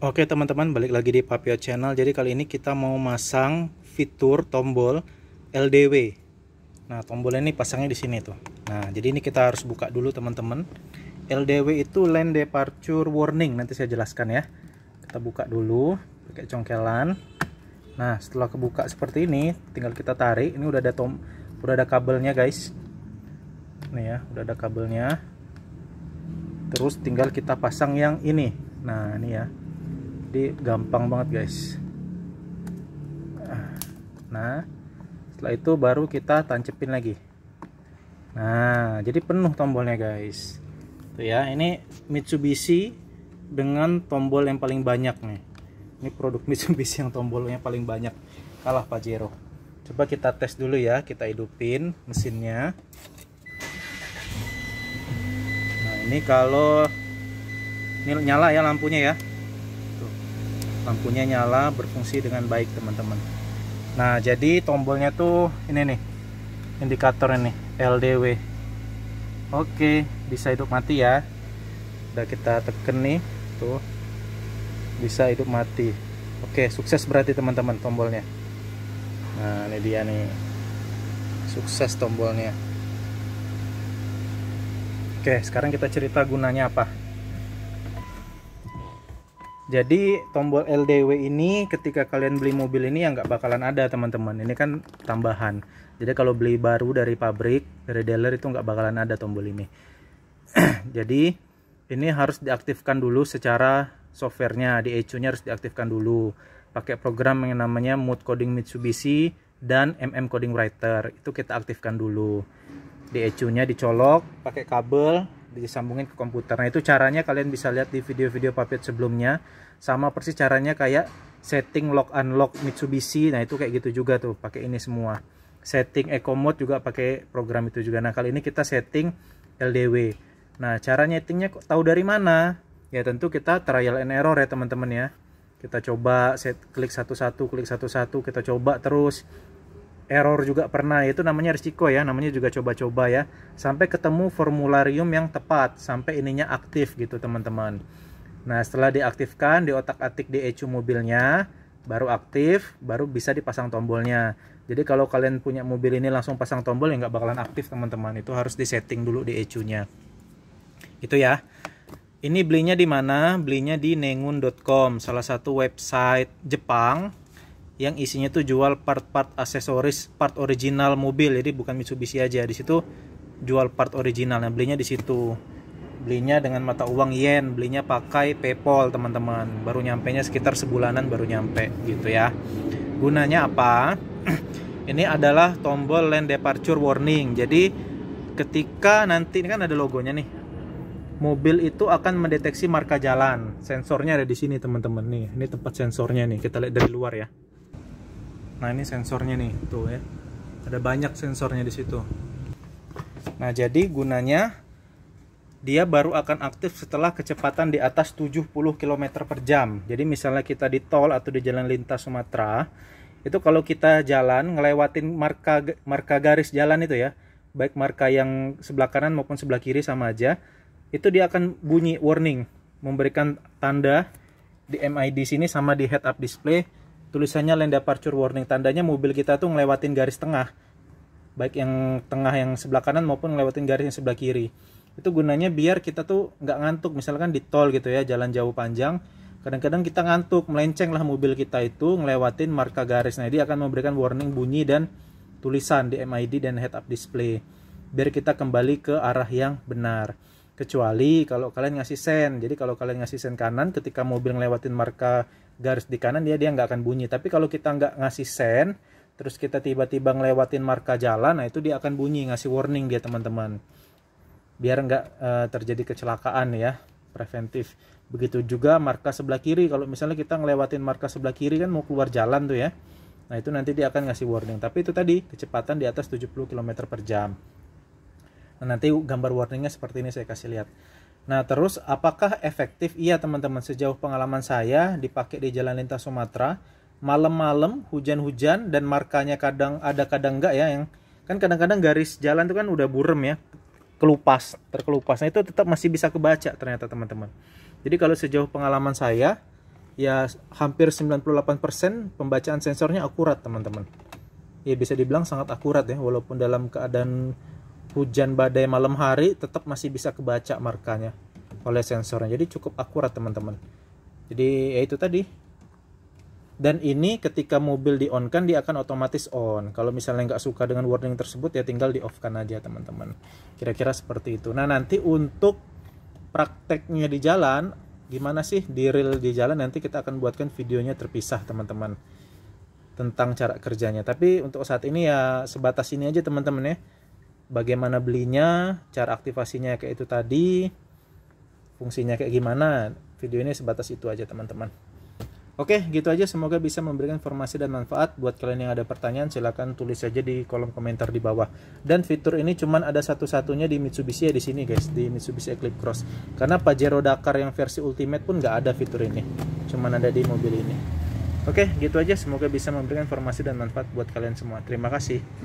Oke teman-teman balik lagi di Papio Channel Jadi kali ini kita mau masang fitur tombol LDW Nah tombol ini pasangnya di sini tuh Nah jadi ini kita harus buka dulu teman-teman LDW itu Land Departure Warning Nanti saya jelaskan ya Kita buka dulu pakai congkelan Nah setelah kebuka seperti ini tinggal kita tarik Ini udah ada tom udah ada kabelnya guys Nih ya udah ada kabelnya Terus tinggal kita pasang yang ini Nah ini ya jadi gampang banget guys nah setelah itu baru kita tancepin lagi nah jadi penuh tombolnya guys tuh ya ini Mitsubishi dengan tombol yang paling banyak nih ini produk Mitsubishi yang tombolnya paling banyak kalah Pajero coba kita tes dulu ya kita hidupin mesinnya nah ini kalau ini nyala ya lampunya ya lampunya nyala berfungsi dengan baik teman-teman nah jadi tombolnya tuh ini nih indikator ini LDW oke bisa hidup mati ya udah kita tekan nih tuh bisa hidup mati oke sukses berarti teman-teman tombolnya nah ini dia nih sukses tombolnya oke sekarang kita cerita gunanya apa jadi tombol LDW ini ketika kalian beli mobil ini yang nggak bakalan ada teman-teman. Ini kan tambahan. Jadi kalau beli baru dari pabrik, dari dealer itu nggak bakalan ada tombol ini. Jadi ini harus diaktifkan dulu secara softwarenya. Di ECU-nya harus diaktifkan dulu. Pakai program yang namanya mood Coding Mitsubishi dan MM Coding Writer. Itu kita aktifkan dulu. Di ECU-nya dicolok, pakai kabel, disambungin ke komputer nah itu caranya kalian bisa lihat di video-video Papiat sebelumnya sama persis caranya kayak setting lock unlock Mitsubishi nah itu kayak gitu juga tuh pakai ini semua setting eco mode juga pakai program itu juga nah kali ini kita setting LDW nah cara kok tahu dari mana ya tentu kita trial and error ya teman-teman ya kita coba set klik satu-satu klik satu-satu kita coba terus error juga pernah itu namanya risiko ya namanya juga coba-coba ya sampai ketemu formularium yang tepat sampai ininya aktif gitu teman-teman nah setelah diaktifkan di otak-atik di ECU mobilnya baru aktif baru bisa dipasang tombolnya jadi kalau kalian punya mobil ini langsung pasang tombol ya nggak bakalan aktif teman-teman itu harus disetting dulu di ECU nya itu ya ini belinya di mana belinya di nengun.com salah satu website Jepang yang isinya tuh jual part-part aksesoris, part original mobil. Jadi bukan Mitsubishi aja. Di situ jual part original. Nah, belinya di situ. Belinya dengan mata uang yen, belinya pakai PayPal, teman-teman. Baru nyampe nya sekitar sebulanan baru nyampe gitu ya. Gunanya apa? ini adalah tombol lane departure warning. Jadi ketika nanti ini kan ada logonya nih. Mobil itu akan mendeteksi marka jalan. Sensornya ada di sini, teman-teman nih. Ini tempat sensornya nih. Kita lihat dari luar ya nah ini sensornya nih tuh ya ada banyak sensornya di situ nah jadi gunanya dia baru akan aktif setelah kecepatan di atas 70 km per jam jadi misalnya kita di tol atau di jalan lintas Sumatera itu kalau kita jalan ngelewatin marka marka garis jalan itu ya baik marka yang sebelah kanan maupun sebelah kiri sama aja itu dia akan bunyi warning memberikan tanda di MID sini sama di head up display tulisannya lane departure warning tandanya mobil kita tuh ngelewatin garis tengah baik yang tengah yang sebelah kanan maupun ngelewatin garis yang sebelah kiri itu gunanya biar kita tuh nggak ngantuk misalkan di tol gitu ya jalan jauh panjang kadang-kadang kita ngantuk melenceng lah mobil kita itu ngelewatin marka garis nah dia akan memberikan warning bunyi dan tulisan di MID dan head up display biar kita kembali ke arah yang benar kecuali kalau kalian ngasih sen jadi kalau kalian ngasih sen kanan ketika mobil ngelewatin marka garis di kanan dia dia nggak akan bunyi tapi kalau kita nggak ngasih sen terus kita tiba-tiba ngelewatin marka jalan nah itu dia akan bunyi ngasih warning dia teman-teman biar nggak uh, terjadi kecelakaan ya preventif begitu juga marka sebelah kiri kalau misalnya kita ngelewatin marka sebelah kiri kan mau keluar jalan tuh ya nah itu nanti dia akan ngasih warning tapi itu tadi kecepatan di atas 70 km per jam nah, nanti gambar warningnya seperti ini saya kasih lihat Nah, terus apakah efektif? Iya, teman-teman, sejauh pengalaman saya dipakai di jalan lintas Sumatera, malam-malam hujan-hujan dan markanya kadang ada kadang enggak ya yang kan kadang-kadang garis jalan itu kan udah burem ya kelupas terkelupas nah itu tetap masih bisa kebaca ternyata teman-teman jadi kalau sejauh pengalaman saya ya hampir 98% pembacaan sensornya akurat teman-teman ya bisa dibilang sangat akurat ya walaupun dalam keadaan hujan badai malam hari tetap masih bisa kebaca markanya oleh sensornya jadi cukup akurat teman-teman jadi ya itu tadi dan ini ketika mobil di on kan dia akan otomatis on kalau misalnya nggak suka dengan warning tersebut ya tinggal di off kan aja teman-teman kira-kira seperti itu nah nanti untuk prakteknya di jalan gimana sih di real di jalan nanti kita akan buatkan videonya terpisah teman-teman tentang cara kerjanya tapi untuk saat ini ya sebatas ini aja teman-teman ya bagaimana belinya, cara aktivasinya kayak itu tadi, fungsinya kayak gimana. Video ini sebatas itu aja teman-teman. Oke, gitu aja. Semoga bisa memberikan informasi dan manfaat. Buat kalian yang ada pertanyaan, silahkan tulis aja di kolom komentar di bawah. Dan fitur ini cuman ada satu-satunya di Mitsubishi ya di sini guys, di Mitsubishi Eclipse Cross. Karena Pajero Dakar yang versi Ultimate pun nggak ada fitur ini. Cuman ada di mobil ini. Oke, gitu aja. Semoga bisa memberikan informasi dan manfaat buat kalian semua. Terima kasih.